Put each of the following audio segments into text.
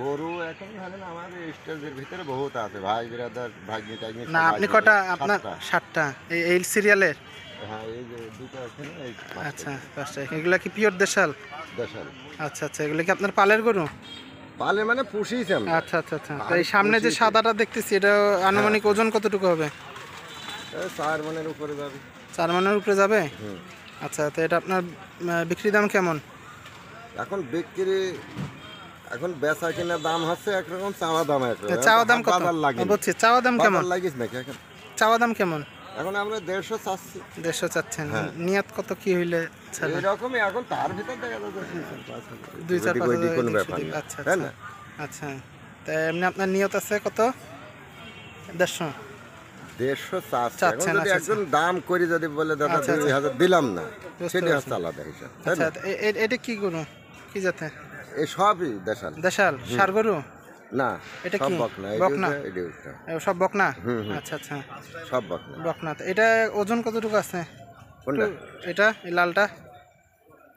গরু এখন ধরেন আমার স্টেজের ভিতরে বহুত আছে ভাই বিরাদার ভাগ্নি টাগ্নি না আপনি কটা আপনার সাতটা এই এই সিরিয়ালের হ্যাঁ এই যে দুটো আছে এই আচ্ছা পাঁচটা এগুলো কি পিওর দেশাল দেশাল আচ্ছা আচ্ছা এগুলো কি আপনার পালের গরু পালের মানে পুষিয়েছি আমি আচ্ছা আচ্ছা আচ্ছা এই সামনে যে সাদাটা দেখতেছি এটা আনুমানিক হ্যাঁ। ওজন কতটুকু হবে চার মানের উপরে যাবে চার মানের উপরে যাবে আচ্ছা তো এটা আপনার বিক্রি দাম কেমন এখন বিক্রি এখন বেচা কিনা দাম হচ্ছে একরকম চাওয়া দাম একরকম চাওয়া দাম কত লাগে বুঝছি চাওয়া দাম কেমন লাগিস নাকি এখন চাওয়া দাম কেমন এখন আমরা দেড়শো চাচ্ছি দেড়শো চাচ্ছেন হ্যাঁ। নিয়াত কত কি হইলে এরকমই এখন তার ভিতর দেখা যাচ্ছে দুই চার ব্যাপার আচ্ছা, আচ্ছা না আচ্ছা তা এমনি আপনার নিয়ত আছে কত দেড়শো দেড়শো চাচ্ছেন যদি আচ্ছা, একজন আচ্ছা। দাম করি যদি বলে দাদা দুই হাজার দিলাম না সেটা হচ্ছে আলাদা হিসাব এটা কি করুন কি যাতে এই সবই দেশাল দেশাল সার গরু না এটা কি বকনা বকনা সব বকনা আচ্ছা আচ্ছা সব বকনা বকনা এটা ওজন কতটুকু আছে এটা এই লালটা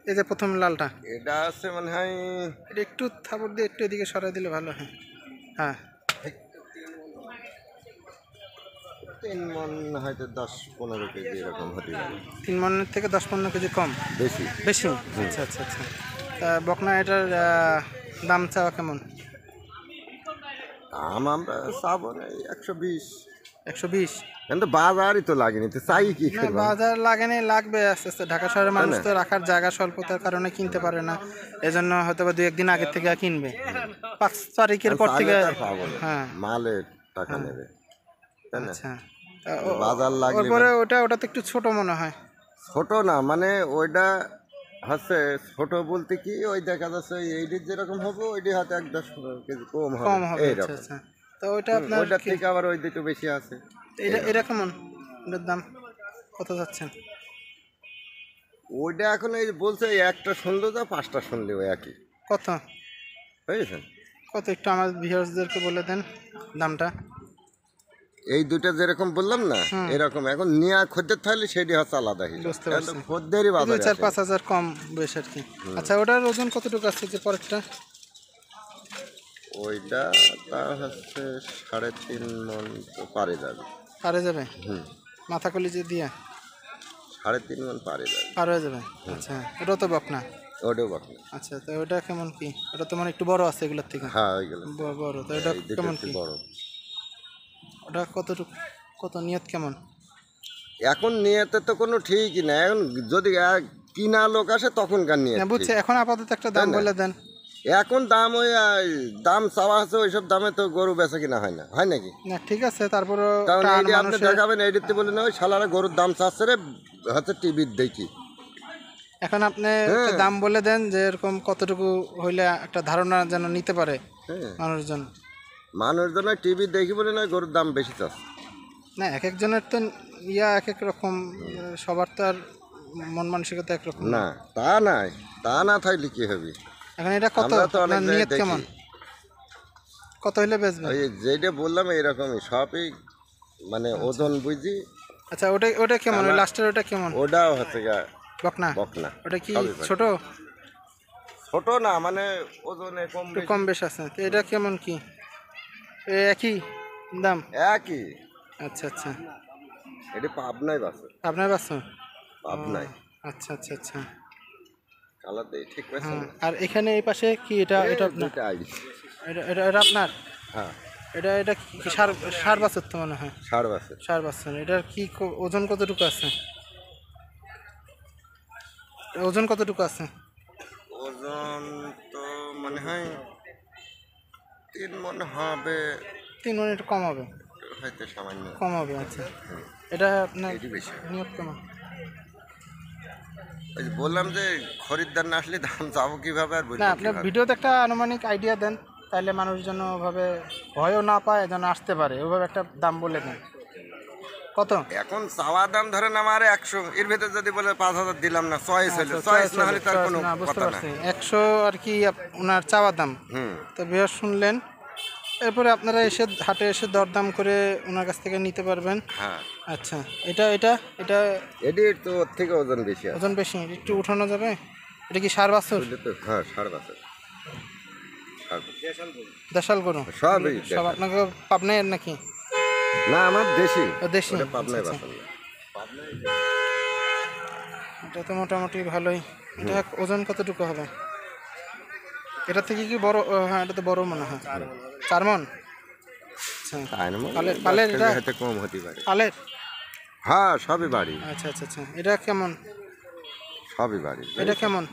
এই যে প্রথম লালটা এটা আছে মনে হয় এটা একটু থাপড় দিয়ে একটু এদিকে সরাই দিলে ভালো হ্যাঁ হ্যাঁ তিন মন হয়তো দশ পনেরো কেজি এরকম হতে পারে তিন মনের থেকে দশ পনেরো কেজি কম বেশি বেশি আচ্ছা আচ্ছা আচ্ছা বকনা এটার দাম চাওয়া কেমন দাম আমরা চাবো একশো বিশ একশো বিশ কিন্তু বাজারই তো লাগেনি তো চাই কি বাজার লাগেনি লাগবে আস্তে আস্তে ঢাকা শহরের মানুষ তো রাখার জায়গা স্বল্পতার কারণে কিনতে পারে না এজন্য হয়তো বা দুই একদিন আগের থেকে কিনবে পাঁচ তারিখের পর থেকে হ্যাঁ মালের টাকা হ্যাঁ। নেবে আচ্ছা বাজার লাগলে মানে- ওটা ওটা তো একটু ছোট মনে হয় ছোট না মানে ওইটা হচ্ছে ছোট বলতে কি ওই দেখা যাচ্ছে এইটির যেরকম হবে ওইটি হয়তো এক দশ কেজি কম হবে কম হবে আচ্ছা, আচ্ছা। তো ওইটা আপনার ওইটার থেকে আবার ওই দুটো বেশি আছে এটা এটা কেমন ওটার দাম কত যাচ্ছেন ওইটা এখন এই বলছে একটা শুনলো যা পাঁচটা শুনলে ওই একই কত বুঝেছেন কত একটু আমার ভিউয়ার্সদেরকে বলে দেন দামটা এই দুটা যেরকম বললাম না এরকম এখন নিয়া খদ্দের থাকলে সেটি হচ্ছে আলাদা খদ্দেরই বাজার চার পাঁচ হাজার কম বেশ আর কি আচ্ছা ওটার ওজন কতটুকু আছে যে পরেরটা ওইটা তা হচ্ছে সাড়ে তিন মন তো পারে যাবে পারে যাবে মাথা কলি যে দিয়া সাড়ে তিন মন পারে যাবে পারে যাবে আচ্ছা ওটা তো বাপ না ওটাও বাপ না আচ্ছা তো ওটা কেমন কি ওটা তো মানে একটু বড় আছে এগুলোর থেকে হ্যাঁ বড় তো এটা হ্যাঁ, কেমন কি বড় ওটা কতটুকু কত নিয়ত কেমন এখন নিয়তে তো কোনো ঠিকই না এখন যদি কিনা লোক আসে তখনকার নিয়ে হ্যাঁ, বুঝছে এখন আপাতত একটা দাম বলে দেন এখন দাম ওই দাম চাওয়া আছে ওইসব দামে তো গরু বেচা কিনা হয় না হয় নাকি না ঠিক আছে তারপরে আপনি দেখাবেন এডিতে বলে না ওই শালারা গরুর দাম চাচ্ছে রে হচ্ছে টিভির দেখি এখন আপনি হ্যাঁ। দাম বলে দেন যে এরকম কতটুকু হইলে একটা ধারণা যেন নিতে পারে হ্যাঁ। মানুষজন মানুষজনের টিভি দেখি বলে না গরুর দাম বেশি চাষ না এক একজনের তো ইয়া এক এক রকম সবার তো আর মন মানসিকতা একরকম না তা নাই তা না থাকলে কি হবে এখন এটা কত নিয়ত কেমন কত হলে বেচবেন ওই যেটা বললাম এইরকমই সবই মানে আচ্ছা। ওজন বুঝি আচ্ছা ওটা ওটা কেমন লাস্টের ওটা কেমন ওটাও হচ্ছে বকনা বকনা ওটা কি ছোট ছোট না মানে ওজনে কম কম বেশ আছে এটা কেমন কি একই দাম একই আচ্ছা আচ্ছা এটি পাবনাই বাসে আপনার বাসে পাবনাই আচ্ছা আচ্ছা আচ্ছা কালার দেই ঠিক হ্যাঁ, আছে আর এখানে এই পাশে কি এটা এটা আপনার এটা এটা এটা আপনার হ্যাঁ এটা এটা কি সার সার বাসের তো মনে হয় সার বাসের সার বাছর এটার কি ওজন কতটুকু আছে ওজন কতটুকু আছে ওজন তো মনে হয় তিন মন হবে তিন মন একটু কম হবে হয়তো সামান্য কম হবে আচ্ছা হ্যাঁ। এটা আপনার নিয়োগ কেমন বললাম যে খরিদ্দার না আসলে দাম যাবো কিভাবে আর না আপনার ভিডিওতে একটা আনুমানিক আইডিয়া দেন তাহলে মানুষ যেন ওভাবে ভয়ও না পায় যেন আসতে পারে ওভাবে একটা দাম বলে দেন কত এখন চাওয়ার দাম ধরেন আমার একশো এর ভেতরে যদি বলে পাঁচ হাজার দিলাম না চয়েস হলে চয়েস না হলে তার কোনো একশো আর কি ওনার চাওয়ার দাম তো বৃহস্পতি শুনলেন এরপরে আপনারা এসে হাটে এসে দরদাম করে ওনার কাছ থেকে নিতে পারবেন হ্যাঁ আচ্ছা এটা এটা এটা এডিট তো ওর থেকে ওজন বেশি আছে। ওজন বেশি একটু উঠানো যাবে এটা কি সার বাছুর এটা তো হ্যাঁ সার বাছর দেশাল গরু সবই সব আপনাকে আপনাকে পাবনাই নাকি না আমার দেশি ও দেশি এটা পাবনায় আচ্ছা, আচ্ছা। বাছর এটা তো মোটামুটি ভালোই এটা ওজন কতটুকু হবে এটা থেকে কি বড় হ্যাঁ এটা তো বড় মনে হয় চার মন কম হতে পারে আলের হ্যাঁ সবই বাড়ি আচ্ছা আচ্ছা আচ্ছা এটা কেমন সবই বাড়ি এটা কেমন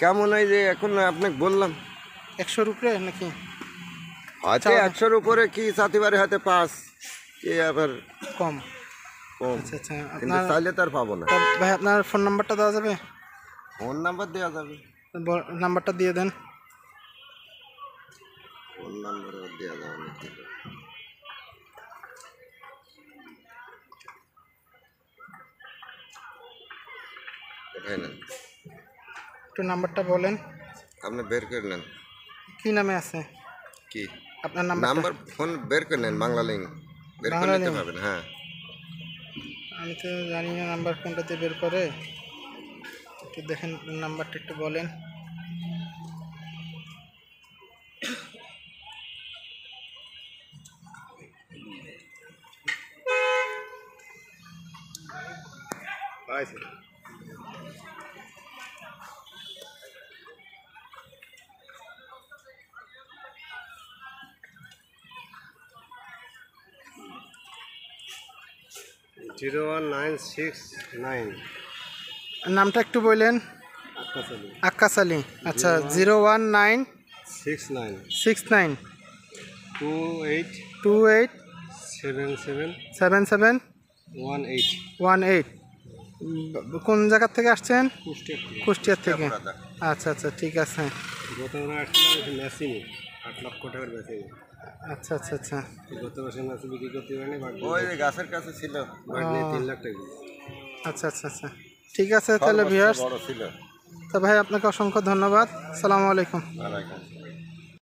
কেমন এই যে এখন আপনাকে বললাম একশোর উপরে নাকি আচ্ছা একশোর উপরে কি সাথীবারে হাতে পাস কি আবার কম কম আচ্ছা আচ্ছা আপনার চাইলে তার পাবো না ভাই আপনার ফোন নাম্বারটা দেওয়া যাবে ফোন নাম্বার দেওয়া যাবে নাম্বারটা দিয়ে দেন ফোন দেওয়া যাবে নাকি একটু নাম্বারটা বলেন আপনি বের করে নেন কি নামে আছে কি আপনার নাম নাম্বার ফোন বের করে নেন বাংলা লিঙ্ক বের করে নিতে পারবেন হ্যাঁ আমি তো জানি না নাম্বার কোনটাতে বের করে একটু দেখেন নাম্বারটা একটু বলেন পাইছে জিরো নাইন সিক্স নাইন নামটা একটু বললেন আক্কাস আলী আচ্ছা zero one nine six nine six nine two eight two eight seven seven seven seven one eight one eight কোন জায়গার থেকে আসছেন কুষ্টিয়ার থেকে আচ্ছা আচ্ছা ঠিক আছে আট আচ্ছা আচ্ছা আচ্ছা বিক্রি করতে গাছের কাছে ছিল তিন লাখ টাকা আচ্ছা আচ্ছা আচ্ছা ঠিক আছে তাহলে ছিল ভাই আপনাকে অসংখ্য ধন্যবাদ সালামালাইকুম আলাইকুম